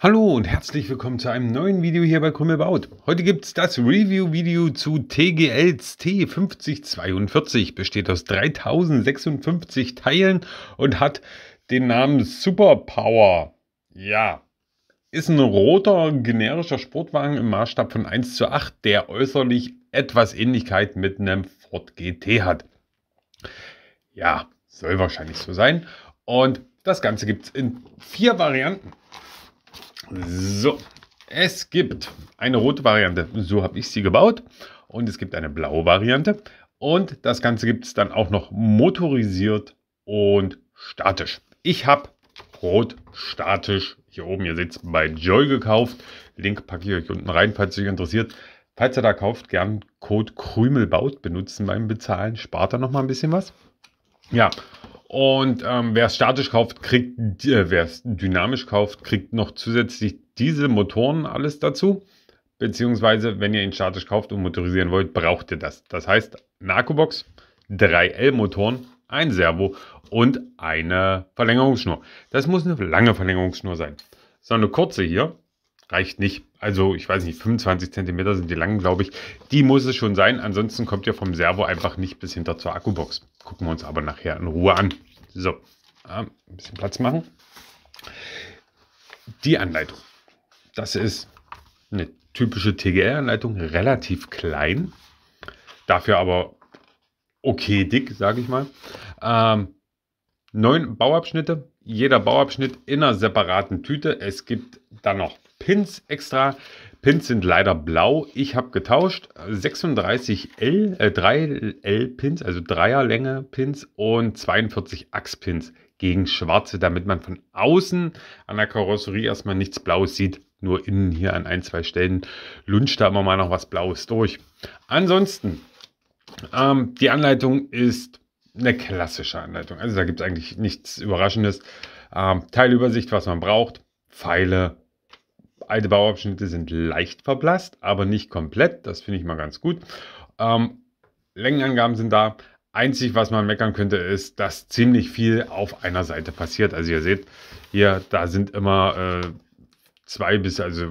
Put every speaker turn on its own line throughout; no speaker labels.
Hallo und herzlich willkommen zu einem neuen Video hier bei Krümmel baut. Heute gibt es das Review-Video zu TGLs T5042. Besteht aus 3056 Teilen und hat den Namen Superpower. Ja, ist ein roter generischer Sportwagen im Maßstab von 1 zu 8, der äußerlich etwas Ähnlichkeit mit einem Ford GT hat. Ja, soll wahrscheinlich so sein. Und das Ganze gibt es in vier Varianten. So, es gibt eine rote Variante, so habe ich sie gebaut. Und es gibt eine blaue Variante. Und das Ganze gibt es dann auch noch motorisiert und statisch. Ich habe Rot statisch hier oben, ihr seht es, bei Joy gekauft. Link packe ich euch unten rein, falls euch interessiert. Falls ihr da kauft, gern Code Krümelbaut benutzen beim Bezahlen. Spart da mal ein bisschen was. Ja, und ähm, wer es statisch kauft, kriegt, äh, wer es dynamisch kauft, kriegt noch zusätzlich diese Motoren alles dazu. Beziehungsweise, wenn ihr ihn statisch kauft und motorisieren wollt, braucht ihr das. Das heißt, eine Akkubox, 3L-Motoren, ein Servo und eine Verlängerungsschnur. Das muss eine lange Verlängerungsschnur sein. So eine kurze hier reicht nicht. Also ich weiß nicht, 25 cm sind die langen, glaube ich. Die muss es schon sein. Ansonsten kommt ihr vom Servo einfach nicht bis hinter zur Akkubox. Gucken wir uns aber nachher in Ruhe an. So, ein bisschen Platz machen. Die Anleitung. Das ist eine typische TGR-Anleitung, relativ klein, dafür aber okay dick, sage ich mal. Ähm, neun Bauabschnitte, jeder Bauabschnitt in einer separaten Tüte. Es gibt dann noch Pins extra. Pins sind leider blau. Ich habe getauscht. 36L, äh, 3L-Pins, also Dreierlänge-Pins und 42 Achs-Pins gegen schwarze, damit man von außen an der Karosserie erstmal nichts Blaues sieht. Nur innen hier an ein, zwei Stellen lunscht da immer mal noch was Blaues durch. Ansonsten, ähm, die Anleitung ist eine klassische Anleitung. Also da gibt es eigentlich nichts Überraschendes. Ähm, Teilübersicht, was man braucht, Pfeile, Alte Bauabschnitte sind leicht verblasst, aber nicht komplett. Das finde ich mal ganz gut. Ähm, Längenangaben sind da. Einzig, was man meckern könnte, ist, dass ziemlich viel auf einer Seite passiert. Also ihr seht hier, da sind immer äh, zwei bis also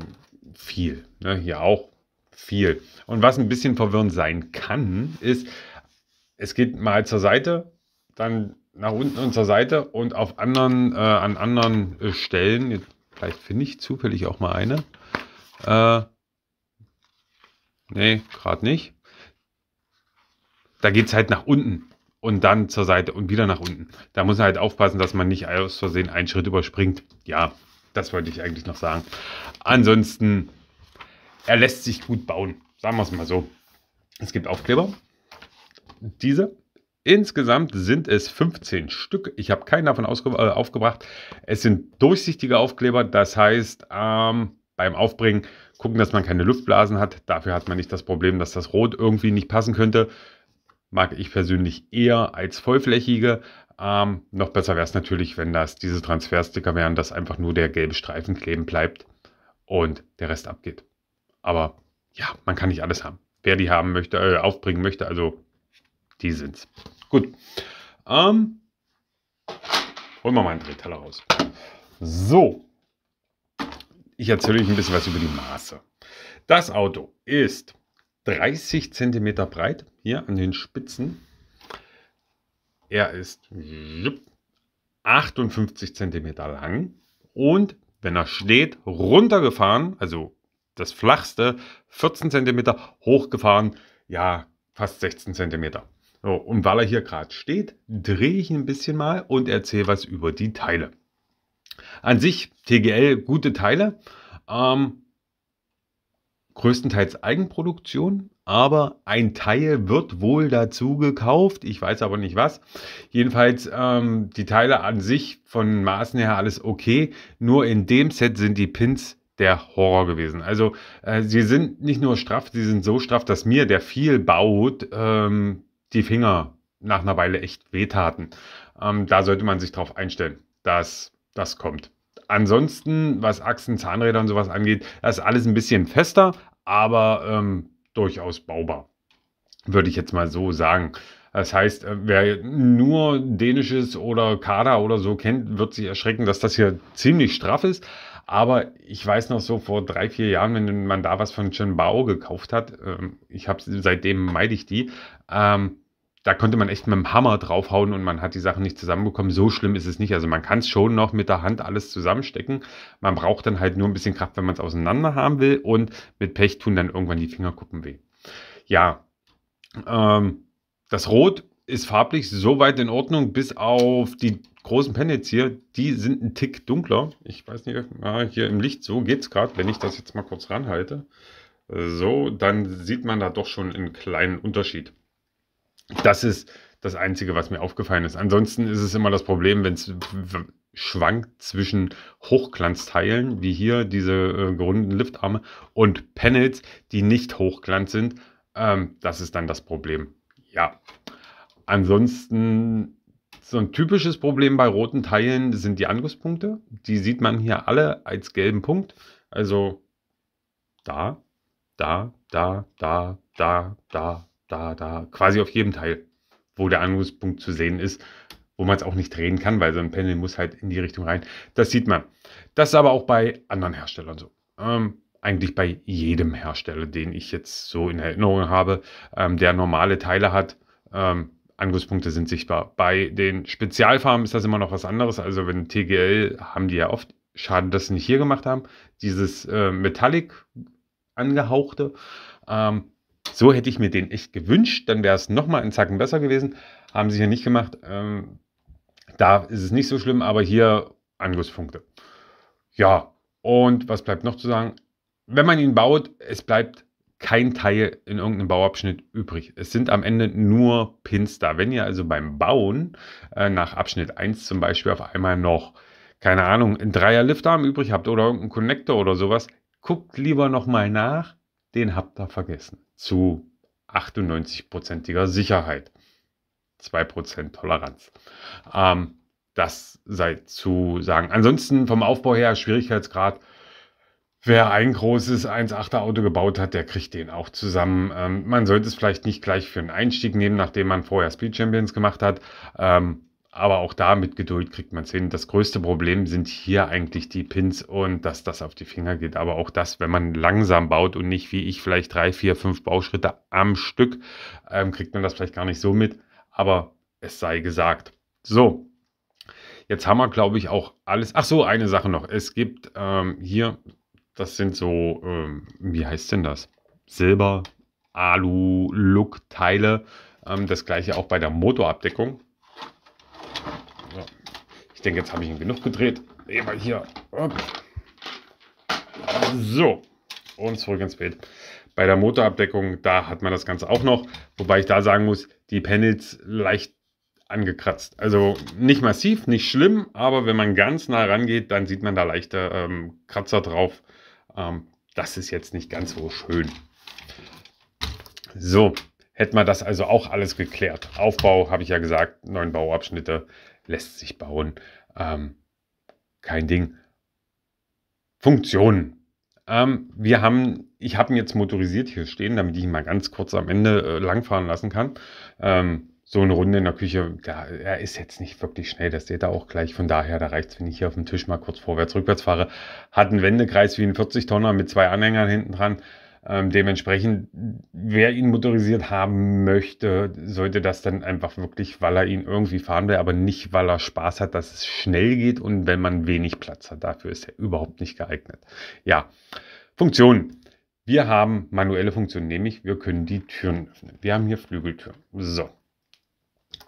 viel. Ne? Hier auch viel. Und was ein bisschen verwirrend sein kann, ist, es geht mal zur Seite, dann nach unten und zur Seite und auf anderen, äh, an anderen äh, Stellen, jetzt Vielleicht finde ich zufällig auch mal eine. Äh, nee, gerade nicht. Da geht es halt nach unten und dann zur Seite und wieder nach unten. Da muss man halt aufpassen, dass man nicht aus Versehen einen Schritt überspringt. Ja, das wollte ich eigentlich noch sagen. Ansonsten, er lässt sich gut bauen. Sagen wir es mal so. Es gibt Aufkleber. Diese Insgesamt sind es 15 Stück. Ich habe keinen davon äh, aufgebracht. Es sind durchsichtige Aufkleber, das heißt, ähm, beim Aufbringen gucken, dass man keine Luftblasen hat. Dafür hat man nicht das Problem, dass das Rot irgendwie nicht passen könnte. Mag ich persönlich eher als vollflächige. Ähm, noch besser wäre es natürlich, wenn das diese Transfersticker wären, dass einfach nur der gelbe Streifen kleben bleibt und der Rest abgeht. Aber ja, man kann nicht alles haben. Wer die haben möchte, äh, aufbringen möchte, also die sind's. Gut. Ähm, holen wir mal einen Drehteller raus. So. Ich erzähle euch ein bisschen was über die Maße. Das Auto ist 30 cm breit, hier an den Spitzen. Er ist 58 cm lang und wenn er steht, runtergefahren, also das flachste, 14 cm hochgefahren, ja, fast 16 cm. So, und weil er hier gerade steht, drehe ich ein bisschen mal und erzähle was über die Teile. An sich TGL gute Teile, ähm, größtenteils Eigenproduktion, aber ein Teil wird wohl dazu gekauft. Ich weiß aber nicht was. Jedenfalls ähm, die Teile an sich von Maßen her alles okay. Nur in dem Set sind die Pins der Horror gewesen. Also äh, sie sind nicht nur straff, sie sind so straff, dass mir, der viel baut, ähm, die Finger nach einer Weile echt wehtaten. Ähm, da sollte man sich darauf einstellen, dass das kommt. Ansonsten, was Achsen, Zahnräder und sowas angeht, das ist alles ein bisschen fester, aber ähm, durchaus baubar. Würde ich jetzt mal so sagen. Das heißt, äh, wer nur dänisches oder Kader oder so kennt, wird sich erschrecken, dass das hier ziemlich straff ist. Aber ich weiß noch so vor drei, vier Jahren, wenn man da was von Chen Bao gekauft hat, ähm, ich habe seitdem meide ich die, ähm, da konnte man echt mit dem Hammer draufhauen und man hat die Sachen nicht zusammenbekommen. So schlimm ist es nicht. Also man kann es schon noch mit der Hand alles zusammenstecken. Man braucht dann halt nur ein bisschen Kraft, wenn man es auseinander haben will. Und mit Pech tun dann irgendwann die Fingerkuppen weh. Ja, ähm, das Rot ist farblich soweit in Ordnung, bis auf die großen Panels hier. Die sind ein Tick dunkler. Ich weiß nicht, na, hier im Licht, so geht es gerade, wenn ich das jetzt mal kurz ranhalte. So, dann sieht man da doch schon einen kleinen Unterschied. Das ist das Einzige, was mir aufgefallen ist. Ansonsten ist es immer das Problem, wenn es schwankt zwischen Hochglanzteilen, wie hier diese äh, gerunden Liftarme, und Panels, die nicht hochglanz sind. Ähm, das ist dann das Problem. Ja ansonsten so ein typisches Problem bei roten Teilen sind die Angusspunkte. Die sieht man hier alle als gelben Punkt. Also da, da, da, da, da, da, da, da. Quasi auf jedem Teil, wo der Angusspunkt zu sehen ist, wo man es auch nicht drehen kann, weil so ein Panel muss halt in die Richtung rein. Das sieht man. Das ist aber auch bei anderen Herstellern so. Ähm, eigentlich bei jedem Hersteller, den ich jetzt so in Erinnerung habe, ähm, der normale Teile hat. Ähm, Angriffspunkte sind sichtbar. Bei den Spezialfarmen ist das immer noch was anderes. Also wenn TGL haben die ja oft, schade, dass sie nicht hier gemacht haben, dieses äh, Metallic angehauchte. Ähm, so hätte ich mir den echt gewünscht, dann wäre es nochmal einen Zacken besser gewesen. Haben sie hier nicht gemacht. Ähm, da ist es nicht so schlimm, aber hier Angriffspunkte. Ja, und was bleibt noch zu sagen? Wenn man ihn baut, es bleibt kein Teil in irgendeinem Bauabschnitt übrig. Es sind am Ende nur Pins da. Wenn ihr also beim Bauen äh, nach Abschnitt 1 zum Beispiel auf einmal noch, keine Ahnung, einen dreier Dreierliftarm übrig habt oder irgendeinen Connector oder sowas, guckt lieber nochmal nach, den habt ihr vergessen. Zu 98-prozentiger Sicherheit. 2% Toleranz. Ähm, das sei zu sagen. Ansonsten vom Aufbau her, Schwierigkeitsgrad Wer ein großes 1,8er Auto gebaut hat, der kriegt den auch zusammen. Ähm, man sollte es vielleicht nicht gleich für einen Einstieg nehmen, nachdem man vorher Speed Champions gemacht hat. Ähm, aber auch da mit Geduld kriegt man es hin. Das größte Problem sind hier eigentlich die Pins und dass das auf die Finger geht. Aber auch das, wenn man langsam baut und nicht wie ich vielleicht drei, vier, fünf Bauschritte am Stück, ähm, kriegt man das vielleicht gar nicht so mit. Aber es sei gesagt. So, Jetzt haben wir, glaube ich, auch alles. Ach so, eine Sache noch. Es gibt ähm, hier das sind so, ähm, wie heißt denn das? Silber, Alu, Look, Teile. Ähm, das gleiche auch bei der Motorabdeckung. Ja. Ich denke, jetzt habe ich ihn genug gedreht. Eben hier. Upp. So. Und zurück ins Bild. Bei der Motorabdeckung, da hat man das Ganze auch noch. Wobei ich da sagen muss, die Panels leicht angekratzt. Also nicht massiv, nicht schlimm, aber wenn man ganz nah rangeht, dann sieht man da leichte ähm, Kratzer drauf. Ähm, das ist jetzt nicht ganz so schön. So, hätten wir das also auch alles geklärt. Aufbau, habe ich ja gesagt, neun Bauabschnitte, lässt sich bauen. Ähm, kein Ding. Funktionen. Ähm, wir haben, ich habe ihn jetzt motorisiert hier stehen, damit ich ihn mal ganz kurz am Ende äh, langfahren lassen kann. Ähm, so eine Runde in der Küche, da, er ist jetzt nicht wirklich schnell, das seht ihr auch gleich. Von daher, da reicht es, wenn ich hier auf dem Tisch mal kurz vorwärts, rückwärts fahre. Hat einen Wendekreis wie ein 40-Tonner mit zwei Anhängern hinten dran. Ähm, dementsprechend, wer ihn motorisiert haben möchte, sollte das dann einfach wirklich, weil er ihn irgendwie fahren will, aber nicht, weil er Spaß hat, dass es schnell geht und wenn man wenig Platz hat. Dafür ist er überhaupt nicht geeignet. Ja, Funktionen. Wir haben manuelle Funktionen, nämlich wir können die Türen öffnen. Wir haben hier Flügeltüren. So,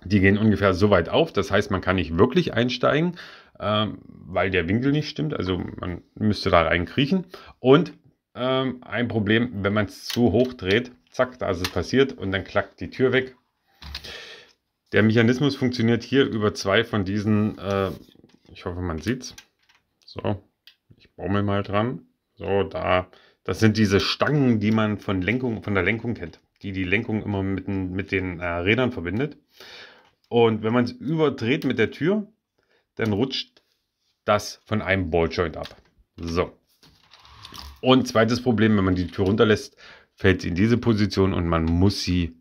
die gehen ungefähr so weit auf, das heißt, man kann nicht wirklich einsteigen, ähm, weil der Winkel nicht stimmt, also man müsste da reinkriechen. Und ähm, ein Problem, wenn man es zu hoch dreht, zack, da ist es passiert und dann klackt die Tür weg. Der Mechanismus funktioniert hier über zwei von diesen, äh, ich hoffe, man sieht es. So, ich baumel mal dran. So, da, das sind diese Stangen, die man von, Lenkung, von der Lenkung kennt die die Lenkung immer mit, den, mit den äh, Rädern verbindet. Und wenn man es überdreht mit der Tür, dann rutscht das von einem Balljoint ab. So. Und zweites Problem, wenn man die Tür runterlässt, fällt sie in diese Position und man muss sie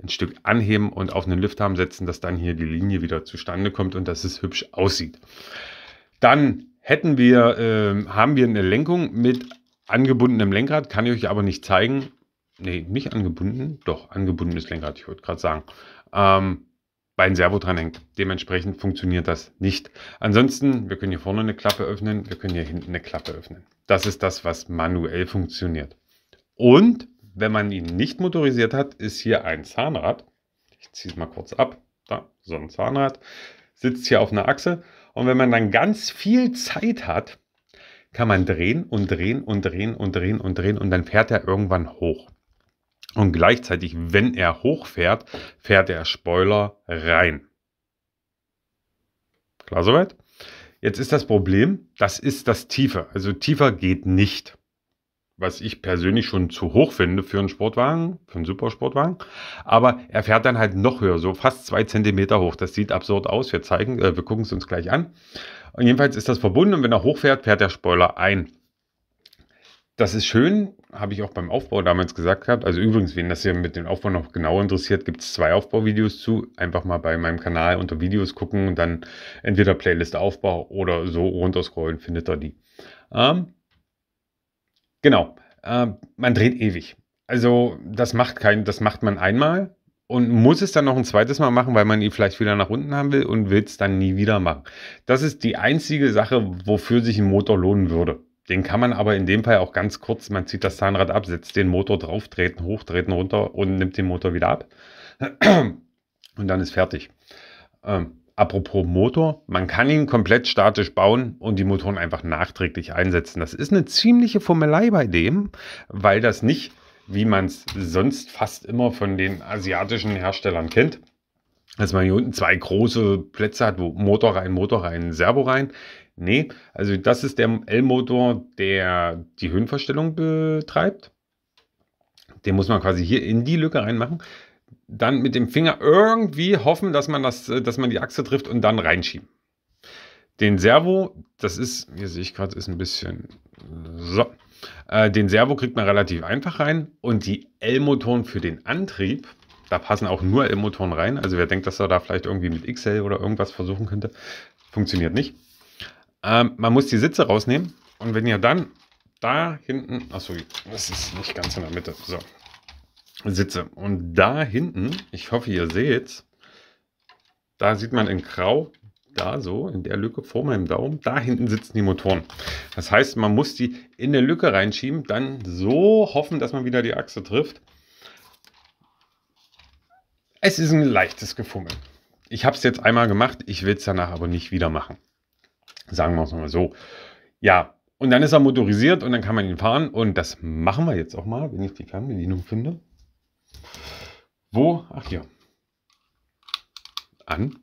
ein Stück anheben und auf einen Liftarm setzen, dass dann hier die Linie wieder zustande kommt und dass es hübsch aussieht. Dann hätten wir, äh, haben wir eine Lenkung mit angebundenem Lenkrad, kann ich euch aber nicht zeigen, nee, nicht angebunden, doch, angebundenes Lenkrad, ich wollte gerade sagen, ähm, bei einem Servo dran hängt. Dementsprechend funktioniert das nicht. Ansonsten, wir können hier vorne eine Klappe öffnen, wir können hier hinten eine Klappe öffnen. Das ist das, was manuell funktioniert. Und wenn man ihn nicht motorisiert hat, ist hier ein Zahnrad. Ich ziehe es mal kurz ab. Da, so ein Zahnrad. Sitzt hier auf einer Achse. Und wenn man dann ganz viel Zeit hat, kann man drehen und drehen und drehen und drehen und drehen und dann fährt er irgendwann hoch. Und gleichzeitig, wenn er hochfährt, fährt der Spoiler rein. Klar soweit? Jetzt ist das Problem, das ist das Tiefe. Also tiefer geht nicht. Was ich persönlich schon zu hoch finde für einen Sportwagen, für einen Supersportwagen. Aber er fährt dann halt noch höher, so fast zwei Zentimeter hoch. Das sieht absurd aus. Wir zeigen, äh, wir gucken es uns gleich an. Und jedenfalls ist das verbunden und wenn er hochfährt, fährt der Spoiler ein. Das ist schön, habe ich auch beim Aufbau damals gesagt gehabt. Also übrigens, wen das hier mit dem Aufbau noch genauer interessiert, gibt es zwei Aufbauvideos zu. Einfach mal bei meinem Kanal unter Videos gucken und dann entweder Playlist Aufbau oder so runterscrollen, findet ihr die. Ähm, genau, ähm, man dreht ewig. Also das macht kein, das macht man einmal und muss es dann noch ein zweites Mal machen, weil man ihn vielleicht wieder nach unten haben will und will es dann nie wieder machen. Das ist die einzige Sache, wofür sich ein Motor lohnen würde. Den kann man aber in dem Fall auch ganz kurz, man zieht das Zahnrad ab, setzt den Motor drauf, treten, hochtreten, runter und nimmt den Motor wieder ab. Und dann ist fertig. Ähm, apropos Motor, man kann ihn komplett statisch bauen und die Motoren einfach nachträglich einsetzen. Das ist eine ziemliche Fummelei bei dem, weil das nicht, wie man es sonst fast immer von den asiatischen Herstellern kennt, dass man hier unten zwei große Plätze hat, wo Motor rein, Motor rein, Servo rein. Nee, also das ist der L-Motor, der die Höhenverstellung betreibt. Den muss man quasi hier in die Lücke reinmachen. Dann mit dem Finger irgendwie hoffen, dass man, das, äh, dass man die Achse trifft und dann reinschieben. Den Servo, das ist, hier sehe ich gerade, ist ein bisschen so. Äh, den Servo kriegt man relativ einfach rein und die L-Motoren für den Antrieb, da passen auch nur L-Motoren rein. Also wer denkt, dass er da vielleicht irgendwie mit XL oder irgendwas versuchen könnte, funktioniert nicht. Ähm, man muss die Sitze rausnehmen und wenn ihr dann da hinten, achso, das ist nicht ganz in der Mitte, so, Sitze. Und da hinten, ich hoffe, ihr seht da sieht man in grau, da so, in der Lücke vor meinem Daumen, da hinten sitzen die Motoren. Das heißt, man muss die in eine Lücke reinschieben, dann so hoffen, dass man wieder die Achse trifft. Es ist ein leichtes Gefummel. Ich habe es jetzt einmal gemacht, ich will es danach aber nicht wieder machen. Sagen wir es mal so. Ja, und dann ist er motorisiert und dann kann man ihn fahren. Und das machen wir jetzt auch mal, wenn ich die Fernbedienung finde. Wo? Ach hier. An.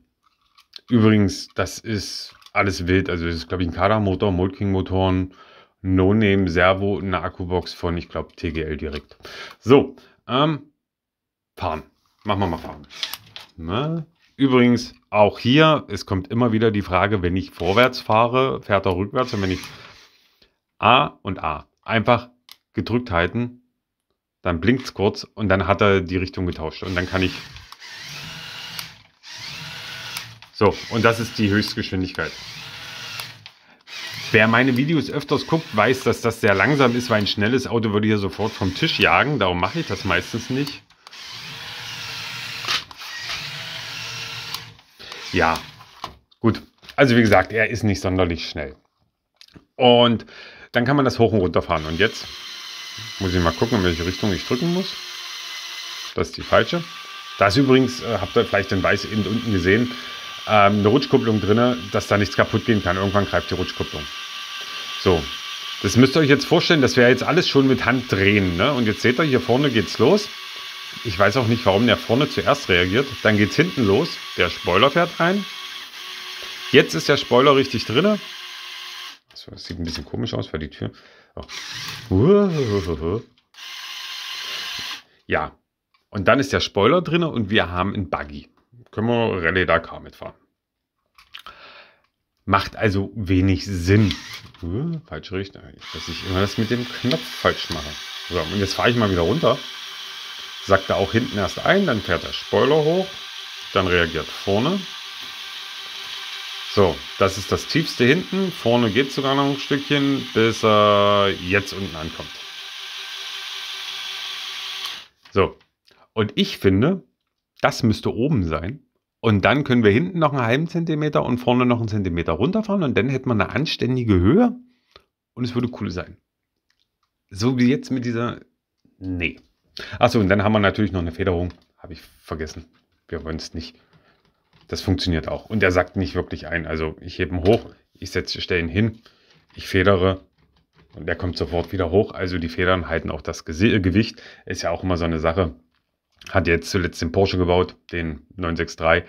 Übrigens, das ist alles wild. Also das ist, glaube ich, ein Kadermotor, Molking-Motoren, No-Name, Servo, eine Akkubox von, ich glaube, TGL direkt. So, ähm, fahren. Machen wir mal fahren. Na, Übrigens, auch hier, es kommt immer wieder die Frage, wenn ich vorwärts fahre, fährt er rückwärts. Und wenn ich A und A einfach gedrückt halten, dann blinkt es kurz und dann hat er die Richtung getauscht. Und dann kann ich. So, und das ist die Höchstgeschwindigkeit. Wer meine Videos öfters guckt, weiß, dass das sehr langsam ist, weil ein schnelles Auto würde hier sofort vom Tisch jagen. Darum mache ich das meistens nicht. ja, gut. Also wie gesagt, er ist nicht sonderlich schnell. Und dann kann man das hoch und runter fahren. Und jetzt muss ich mal gucken, in welche Richtung ich drücken muss. Das ist die falsche. Das übrigens, äh, habt ihr vielleicht den Weiß eben unten gesehen, ähm, eine Rutschkupplung drin, dass da nichts kaputt gehen kann. Irgendwann greift die Rutschkupplung. So, das müsst ihr euch jetzt vorstellen, das wäre jetzt alles schon mit Hand drehen. Ne? Und jetzt seht ihr, hier vorne geht's los. Ich weiß auch nicht, warum der vorne zuerst reagiert. Dann geht es hinten los. Der Spoiler fährt rein. Jetzt ist der Spoiler richtig drin. Das sieht ein bisschen komisch aus, weil die Tür. Oh. Ja. Und dann ist der Spoiler drin und wir haben einen Buggy. Können wir Rallye Dakar mitfahren. Macht also wenig Sinn. Falsche Richtung. Dass ich immer das mit dem Knopf falsch mache. So, und jetzt fahre ich mal wieder runter sackt er auch hinten erst ein, dann fährt der Spoiler hoch, dann reagiert vorne. So, das ist das tiefste hinten. Vorne geht sogar noch ein Stückchen, bis er jetzt unten ankommt. So, und ich finde, das müsste oben sein. Und dann können wir hinten noch einen halben Zentimeter und vorne noch einen Zentimeter runterfahren. Und dann hätte man eine anständige Höhe. Und es würde cool sein. So wie jetzt mit dieser. Nee. Achso, und dann haben wir natürlich noch eine Federung. Habe ich vergessen. Wir wollen es nicht. Das funktioniert auch. Und er sackt nicht wirklich ein. Also ich hebe ihn hoch, ich setze, Stellen hin, ich federe und er kommt sofort wieder hoch. Also die Federn halten auch das Gese äh, Gewicht. Ist ja auch immer so eine Sache. Hat jetzt zuletzt den Porsche gebaut, den 963.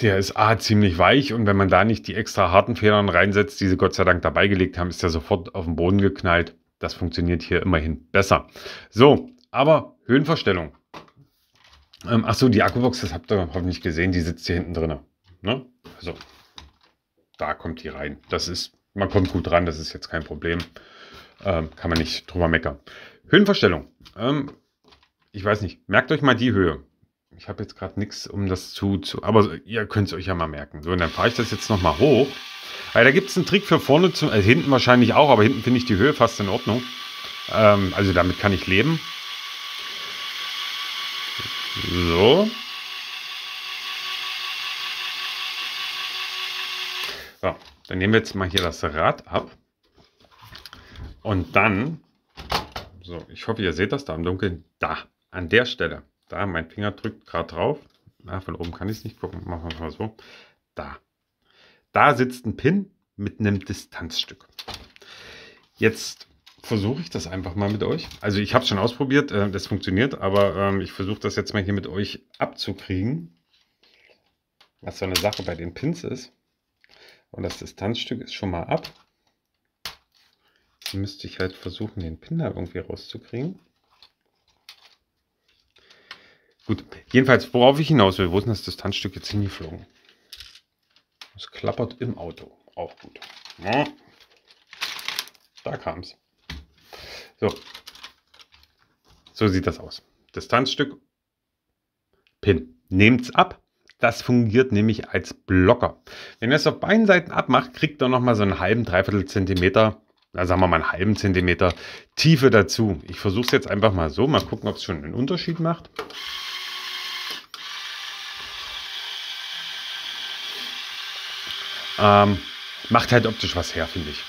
Der ist A ziemlich weich und wenn man da nicht die extra harten Federn reinsetzt, die sie Gott sei Dank dabei gelegt haben, ist der sofort auf den Boden geknallt. Das funktioniert hier immerhin besser. So, aber Höhenverstellung. Ähm, Achso, die Akkubox, das habt ihr hoffentlich gesehen, die sitzt hier hinten drin. Ne? So, da kommt die rein. Das ist, man kommt gut ran, das ist jetzt kein Problem. Ähm, kann man nicht drüber meckern. Höhenverstellung. Ähm, ich weiß nicht, merkt euch mal die Höhe. Ich habe jetzt gerade nichts, um das zu, zu. Aber ihr könnt es euch ja mal merken. So, und dann fahre ich das jetzt nochmal hoch. Weil da gibt es einen Trick für vorne, zum, also hinten wahrscheinlich auch, aber hinten finde ich die Höhe fast in Ordnung. Ähm, also damit kann ich leben. So. So, dann nehmen wir jetzt mal hier das Rad ab. Und dann, so, ich hoffe, ihr seht das da im Dunkeln, da, an der Stelle. Da, mein Finger drückt gerade drauf. Na, von oben kann ich es nicht gucken. Machen wir mal so. Da. Da sitzt ein Pin mit einem Distanzstück. Jetzt versuche ich das einfach mal mit euch. Also ich habe es schon ausprobiert, äh, das funktioniert, aber ähm, ich versuche das jetzt mal hier mit euch abzukriegen, was so eine Sache bei den Pins ist. Und das Distanzstück ist schon mal ab. Jetzt müsste ich halt versuchen, den Pin da irgendwie rauszukriegen. Gut, jedenfalls, worauf ich hinaus will, wo ist denn das Distanzstück jetzt hingeflogen? Es klappert im Auto. Auch gut. Ja. Da kam es. So. so sieht das aus. Distanzstück, Pin. Nehmt es ab. Das fungiert nämlich als Blocker. Wenn ihr es auf beiden Seiten abmacht, kriegt ihr nochmal so einen halben, dreiviertel Zentimeter, na, sagen wir mal einen halben Zentimeter Tiefe dazu. Ich versuche es jetzt einfach mal so, mal gucken, ob es schon einen Unterschied macht. Ähm, macht halt optisch was her, finde ich.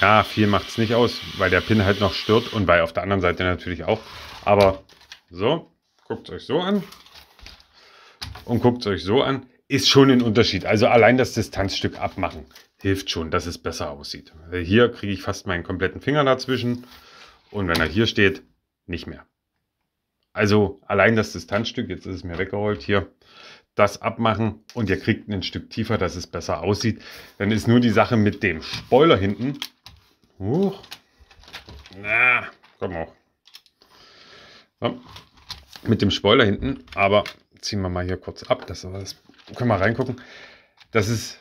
Ja, viel macht es nicht aus, weil der Pin halt noch stört und weil auf der anderen Seite natürlich auch. Aber so, guckt euch so an und guckt euch so an, ist schon ein Unterschied. Also allein das Distanzstück abmachen hilft schon, dass es besser aussieht. Hier kriege ich fast meinen kompletten Finger dazwischen und wenn er hier steht, nicht mehr. Also allein das Distanzstück, jetzt ist es mir weggerollt hier, das abmachen und ihr kriegt ein Stück tiefer, dass es besser aussieht. Dann ist nur die Sache mit dem Spoiler hinten. Huch. Na, komm auch. So. Mit dem Spoiler hinten, aber ziehen wir mal hier kurz ab, das, das können wir reingucken. Das ist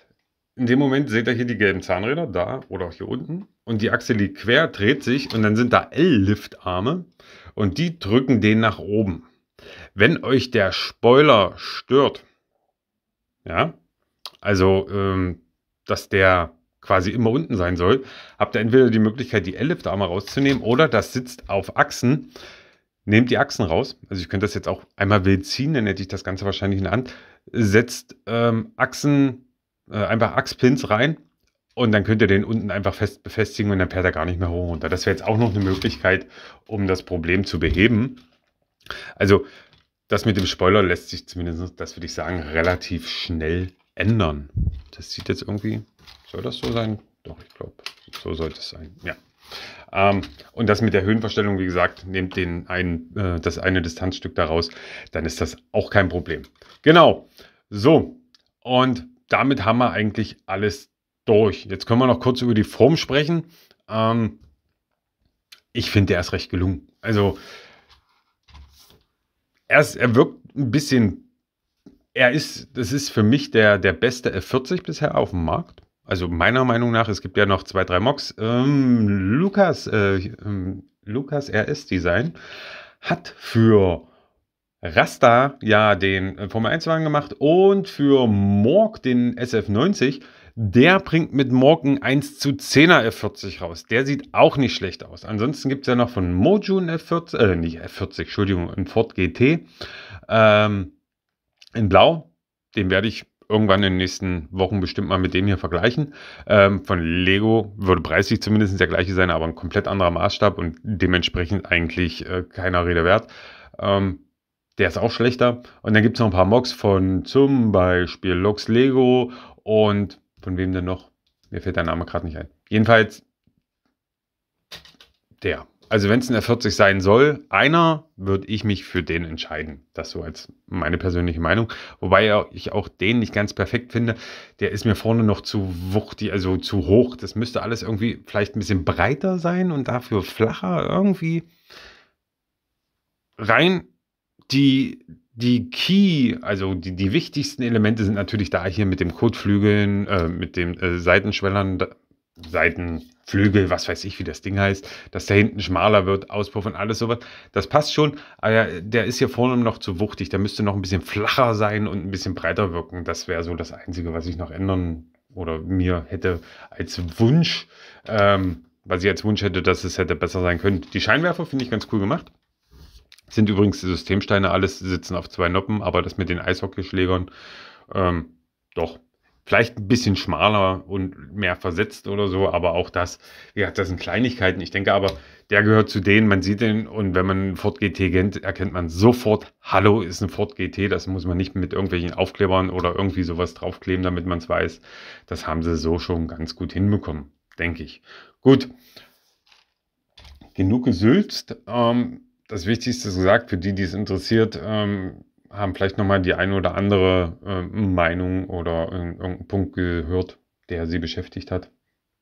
in dem Moment seht ihr hier die gelben Zahnräder da oder hier unten und die Achse liegt quer, dreht sich und dann sind da L-Liftarme und die drücken den nach oben. Wenn euch der Spoiler stört, ja, also ähm, dass der quasi immer unten sein soll, habt ihr entweder die Möglichkeit, die L-Liftarme rauszunehmen oder das sitzt auf Achsen. Nehmt die Achsen raus. Also ich könnte das jetzt auch einmal wild ziehen, dann hätte ich das Ganze wahrscheinlich in der Hand. Setzt ähm, Achsen, äh, einfach Achspins rein und dann könnt ihr den unten einfach fest befestigen und dann fährt er gar nicht mehr hoch und runter. Das wäre jetzt auch noch eine Möglichkeit, um das Problem zu beheben. Also das mit dem Spoiler lässt sich zumindest, das würde ich sagen, relativ schnell ändern. Das sieht jetzt irgendwie, soll das so sein? Doch, ich glaube, so sollte es sein, ja. Ähm, und das mit der Höhenverstellung, wie gesagt, nehmt den einen, äh, das eine Distanzstück daraus, dann ist das auch kein Problem. Genau, so. Und damit haben wir eigentlich alles durch. Jetzt können wir noch kurz über die Form sprechen. Ähm, ich finde, der ist recht gelungen. Also, er, ist, er wirkt ein bisschen. Er ist, das ist für mich der, der beste F40 bisher auf dem Markt. Also meiner Meinung nach, es gibt ja noch zwei, drei Mocks. Ähm, Lukas, äh, ähm, Lukas RS Design hat für Rasta ja den äh, Formel 1 Wagen gemacht und für Morg den SF90 der bringt mit Morgan 1 zu 10er F40 raus. Der sieht auch nicht schlecht aus. Ansonsten gibt es ja noch von Mojun F40, äh, nicht F40, Entschuldigung, ein Ford GT ähm, in Blau. Den werde ich irgendwann in den nächsten Wochen bestimmt mal mit dem hier vergleichen. Ähm, von Lego würde preislich zumindest der gleiche sein, aber ein komplett anderer Maßstab und dementsprechend eigentlich äh, keiner Rede wert. Ähm, der ist auch schlechter. Und dann gibt es noch ein paar Mocks von zum Beispiel Lux Lego und von wem denn noch? Mir fällt der Name gerade nicht ein. Jedenfalls der. Also wenn es ein R40 sein soll, einer würde ich mich für den entscheiden. Das so als meine persönliche Meinung. Wobei ich auch den nicht ganz perfekt finde. Der ist mir vorne noch zu wuchtig, also zu hoch. Das müsste alles irgendwie vielleicht ein bisschen breiter sein und dafür flacher irgendwie. Rein die die Key, also die, die wichtigsten Elemente sind natürlich da hier mit dem Kotflügeln, äh, mit dem äh, Seitenschwellern, da, Seitenflügel, was weiß ich, wie das Ding heißt, dass da hinten schmaler wird, Auspuff und alles sowas. Das passt schon, aber der ist hier vorne noch zu wuchtig. Der müsste noch ein bisschen flacher sein und ein bisschen breiter wirken. Das wäre so das Einzige, was ich noch ändern oder mir hätte als Wunsch, ähm, was ich als Wunsch hätte, dass es hätte besser sein können. Die Scheinwerfer finde ich ganz cool gemacht. Sind übrigens die Systemsteine alles, sitzen auf zwei Noppen, aber das mit den Eishockeyschlägern, ähm, doch. Vielleicht ein bisschen schmaler und mehr versetzt oder so, aber auch das, ja, das sind Kleinigkeiten. Ich denke aber, der gehört zu denen, man sieht den und wenn man einen Ford GT kennt, erkennt man sofort, hallo, ist ein Ford GT, das muss man nicht mit irgendwelchen Aufklebern oder irgendwie sowas draufkleben, damit man es weiß. Das haben sie so schon ganz gut hinbekommen, denke ich. Gut, genug gesülzt. Ähm, das Wichtigste gesagt, für die, die es interessiert, ähm, haben vielleicht nochmal die eine oder andere äh, Meinung oder irgendeinen Punkt gehört, der sie beschäftigt hat.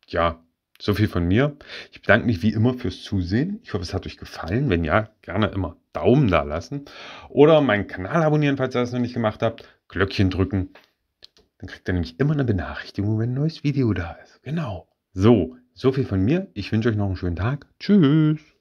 Ja, so viel von mir. Ich bedanke mich wie immer fürs Zusehen. Ich hoffe, es hat euch gefallen. Wenn ja, gerne immer Daumen da lassen. Oder meinen Kanal abonnieren, falls ihr das noch nicht gemacht habt. Glöckchen drücken. Dann kriegt ihr nämlich immer eine Benachrichtigung, wenn ein neues Video da ist. Genau. So, so viel von mir. Ich wünsche euch noch einen schönen Tag. Tschüss.